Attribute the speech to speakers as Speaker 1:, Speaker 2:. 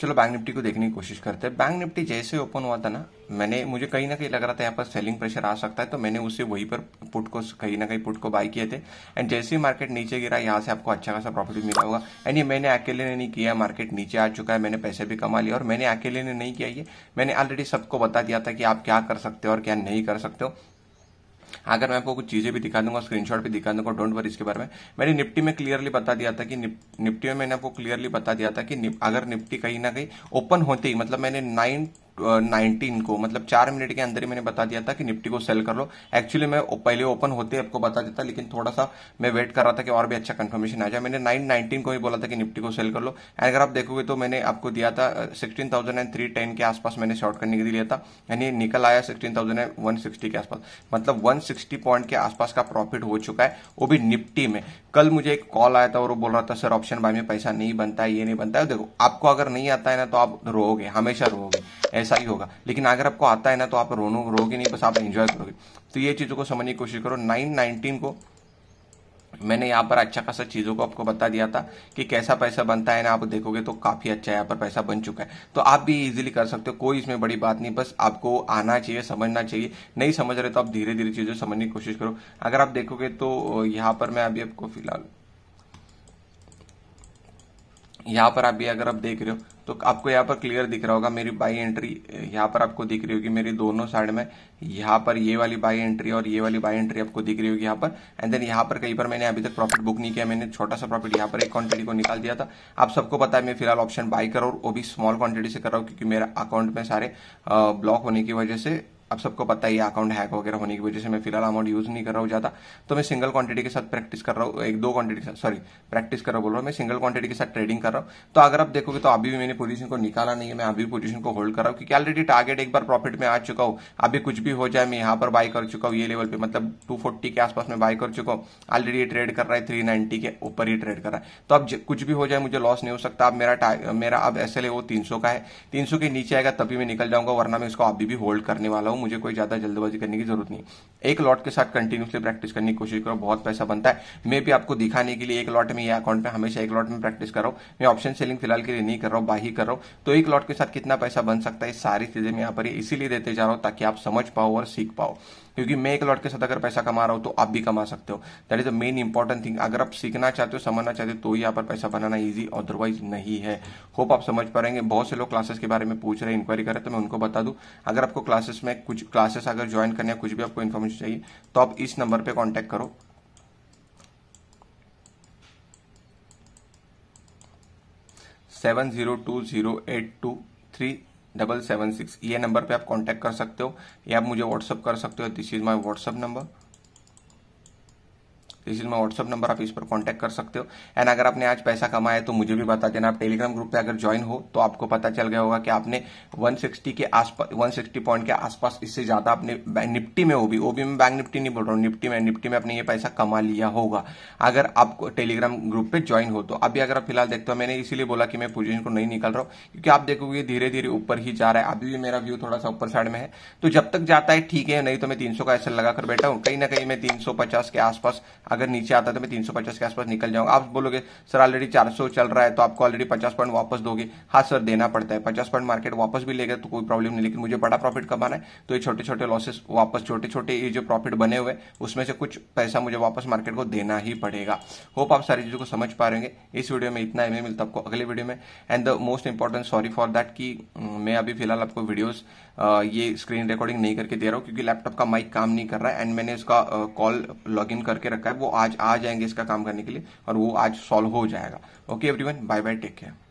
Speaker 1: चलो bank Nifty को देखने की कोशिश करते हैं बैंक निफ्टी जैसे ओपन हुआ था ना मैंने मुझे कहीं ना कहीं लग रहा था यहाँ पर सेलिंग प्रेशर आ सकता है तो मैंने उसे वहीं पर पुट को कहीं ना कहीं पुट को बाय किए थे एंड जैसे ही मार्केट नीचे गिरा यहाँ से आपको अच्छा खासा प्रॉफिट मिला होगा एंड ये मैंने अकेले ने नहीं किया मार्केट नीचे आ चुका है मैंने पैसे भी कमा लिया और मैंने अकेले ने नहीं किया ये मैंने ऑलरेडी सबको बता दिया था कि आप क्या कर सकते हो और क्या नहीं कर सकते हो अगर मैं आपको कुछ चीजें भी दिखा दूंगा स्क्रीनशॉट भी दिखा दूंगा डोंट वरी इसके बारे में मैंने निफ्टी में क्लियरली बता दिया था कि निफ्टी में मैंने आपको क्लियरली बता दिया था कि अगर निफ्टी कहीं ना कहीं ओपन होते ही मतलब मैंने नाइन नाइनटीन को मतलब चार मिनट के अंदर ही मैंने बता दिया था कि निफ्टी को सेल कर लो एक्चुअली मैं पहले ओपन होते आपको बता देता लेकिन थोड़ा सा मैं वेट कर रहा था कि और भी अच्छा कंफर्मेशन आ जाए मैंने नाइन नाइनटीन को ही बोला था कि निफ्टी को सेल कर लो एंड अगर आप देखोगे तो मैंने आपको दिया था sixteen thousand and three ten के आसपास मैंने शॉर्ट करने के लिए लिया था यानी निकल आया sixteen thousand and one sixty के आसपास मतलब वन सिक्सटी पॉइंट के आसपास का प्रॉफिट हो चुका है वो भी निफ्टी में कल मुझे एक कॉल आया था और वो बोल रहा था सर ऑप्शन बाय में पैसा नहीं बनता है ये नहीं बनता है देखो आपको अगर नहीं आता है ना तो आप रोओगे हमेशा रोओगे ऐसा ही होगा लेकिन अगर आपको आता है ना तो आप रोनो रोगे नहीं बस आप एंजॉय करोगे तो ये चीज़ों को समझने की कोशिश करो नाइन नाइनटीन को मैंने यहाँ पर अच्छा खासा चीज़ों को आपको बता दिया था कि कैसा पैसा बनता है ना आप देखोगे तो काफ़ी अच्छा यहाँ पर पैसा बन चुका है तो आप भी इजीली कर सकते हो कोई इसमें बड़ी बात नहीं बस आपको आना चाहिए समझना चाहिए नहीं समझ रहे तो आप धीरे धीरे चीज़ें समझने की कोशिश करो अगर आप देखोगे तो यहाँ पर मैं अभी आपको फिलहाल यहाँ पर अभी अगर आप देख रहे हो तो आपको यहाँ पर क्लियर दिख रहा होगा मेरी बाई एंट्री यहाँ पर आपको दिख रही होगी मेरी दोनों साइड में यहाँ पर ये वाली बाई एंट्री और ये वाली बाई एंट्री आपको दिख रही होगी यहाँ पर एंड देन यहाँ पर कहीं पर मैंने अभी तक प्रॉफिट बुक नहीं किया मैंने छोटा सा प्रॉफिट यहाँ पर एक क्वांटिटी को निकाल दिया था आप सबको पता है मैं फिलहाल ऑप्शन बाई कर रहा हूँ वो भी स्मॉल क्वांटिटी से कर रहा हूँ क्योंकि मेरा अकाउंट में सारे ब्लॉक होने की वजह से अब सबको पता ही अकाउंट हैक वगैरह होने की वजह से मैं फिलहाल अमाउंट यूज नहीं कर रहा हूँ ज्यादा तो मैं सिंगल क्वांटिटी के साथ प्रैक्टिस कर रहा हूँ एक दो क्वांटिटी के साथ सॉरी प्रैक्टिस कर रहा बोल रहा हूँ मैं सिंगल क्वांटिटी के साथ ट्रेडिंग कर रहा हूँ तो अगर आप देखोगे तो अभी भी मैंने पोजीशन को निकाला नहीं है मैं अभी पोजिशन को होल्ड कर रहा हूँ क्योंकि ऑलरेडी टारगेट एक बार प्रॉफिट में आ चुका हूँ अभी कुछ भी हो जाए मैं यहाँ पर बाय कर चुका हूँ ये लेवल पे मतलब टू के आसपास में बाय कर चुका हूँ ऑलरेडी ट्रेड कर रहा है थ्री के ऊपर ही ट्रेड कर रहा है तो अब कुछ भी हो जाए मुझे लॉस नहीं हो सकता अब मेरा मेरा अब एस वो तीन का है तीन के नीचे आएगा तभी मैं निकल जाऊंगा वरना मैं इसको अभी भी होल्ड करने वाला हूँ हूं मुझे कोई ज्यादा जल्दबाजी करने की जरूरत नहीं एक लॉट के साथ कंटिन्यूसली प्रैक्टिस करने की कोशिश करो बहुत पैसा बनता है मैं भी आपको दिखाने के लिए एक लॉट में या अकाउंट में हमेशा एक लॉट में प्रैक्टिस करो मैं ऑप्शन सेलिंग फिलहाल के लिए नहीं कर रहा हूं बाई कर रहा हूं तो एक लॉट के साथ कितना पैसा बन सकता है सारी चीजें मैं यहां पर इसीलिए देते जा रहा हूं ताकि आप समझ पाओ और सीख पाओ क्योंकि मैं एक लॉट के साथ अगर पैसा कमा रहा हूं तो आप भी कमा सकते हो that is the main important thing अगर आप सीखना चाहते हो समझना चाहते हो तो यहाँ पर पैसा बनाना इजी अदरवाइज नहीं है होप आप समझ पाएंगे बहुत से लोग क्लासेस के बारे में पूछ रहे हैं इंक्वायरी कर रहे हैं तो मैं उनको बता दूं अगर आपको क्लासेस में कुछ क्लासेस अगर ज्वाइन करने कुछ भी आपको इन्फॉर्मेशन चाहिए तो आप इस नंबर पे कांटेक्ट करो seven zero two zero eight two three double seven six ये नंबर पे आप कांटेक्ट कर सकते हो या आप मुझे व्हाट्सअप कर सकते हो this is my WhatsApp number तो इसलिए मैं व्हाट्सअप नंबर आप इस पर कॉन्टैक्ट कर सकते हो एंड अगर आपने आज पैसा कमाया तो मुझे भी बता देना आप टेलीग्राम ग्रुप पे अगर ज्वाइन हो तो आपको पता चल गया होगा कि आपने 160 के आसपास 160 पॉइंट के आसपास इससे ज्यादा आपने निफ्टी में ओबी ओबी में बैंक निफ्टी नहीं बोल रहा हूँ निफ्टी में निफ्टी में आपने ये पैसा कमा लिया होगा अगर आपको टेलीग्राम ग्रुप पे ज्वाइन हो तो अभी अगर आप फिलहाल देखते हो मैंने इसीलिए बोला कि मैं पोजिशन को नहीं निकल रहा हूँ क्योंकि आप देखोगे धीरे धीरे ऊपर ही जा रहा है अभी भी मेरा व्यू थोड़ा सा ऊपर साइड में है तो जब तक जाता है ठीक है नहीं तो मैं तीन का ऐसा लगाकर बैठा हूँ कहीं ना कहीं मैं तीन के आसपास अगर नीचे आता तो मैं तीन के आसपास निकल जाऊंगा आप बोलोगे सर ऑलरेडी चार चल रहा है तो आपको ऑलरेडी पचास पॉइंट वापस दोगे हाँ सर देना पड़ता है पचास पॉइंट मार्केट वापस भी लेगा तो कोई प्रॉब्लम नहीं लेकिन मुझे बड़ा प्रॉफिट कमाना है तो ये छोटे छोटे लॉसेस वापस छोटे छोटे ये जो प्रॉफिट बने हुए उसमें से कुछ पैसा मुझे वापस मार्केट को देना ही पड़ेगा होप आप सारी चीजों को समझ पा रहे इस वीडियो में इतना एमए मिलता आपको अगले वीडियो में and the most important sorry for that कि मैं अभी फिलहाल आपको वीडियोस ये स्क्रीन रिकॉर्डिंग नहीं करके दे रहा हूँ क्योंकि लैपटॉप का माइक काम नहीं कर रहा है एंड मैंने इसका कॉल लॉग इन करके रखा है वो वो आज आ जाएंगे इसका काम करने के लिए और वो आज सॉल्व हो जाएगा okay everyone bye bye take care